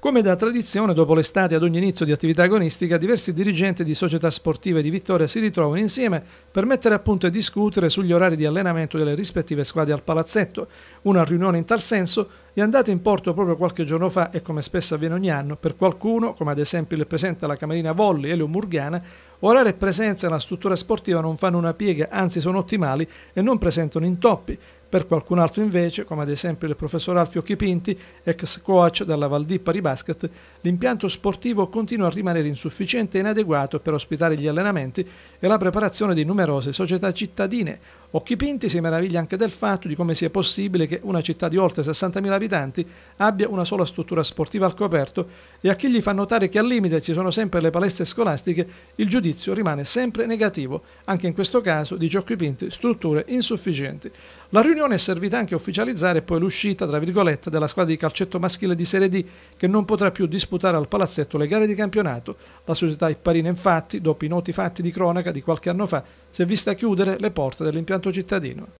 Come da tradizione, dopo l'estate ad ogni inizio di attività agonistica, diversi dirigenti di società sportive di Vittoria si ritrovano insieme per mettere a punto e discutere sugli orari di allenamento delle rispettive squadre al palazzetto. Una riunione in tal senso è andata in porto proprio qualche giorno fa e come spesso avviene ogni anno, per qualcuno, come ad esempio il presente alla Camerina Volli e Leo Murgana, orare e presenza nella struttura sportiva non fanno una piega, anzi sono ottimali e non presentano intoppi. Per qualcun altro invece, come ad esempio il professor Alfio Chipinti, ex coach della Valdì Pari Basket, l'impianto sportivo continua a rimanere insufficiente e inadeguato per ospitare gli allenamenti e la preparazione di numerose società cittadine, Occhipinti si meraviglia anche del fatto di come sia possibile che una città di oltre 60.000 abitanti abbia una sola struttura sportiva al coperto e a chi gli fa notare che al limite ci sono sempre le palestre scolastiche, il giudizio rimane sempre negativo, anche in questo caso, dice Occhipinti, strutture insufficienti. La riunione è servita anche a ufficializzare poi l'uscita, tra virgolette, della squadra di calcetto maschile di Serie D che non potrà più disputare al palazzetto le gare di campionato. La società Ipparina infatti, dopo i noti fatti di cronaca di qualche anno fa, si è vista chiudere le porte dell'impianto tanto cittadino.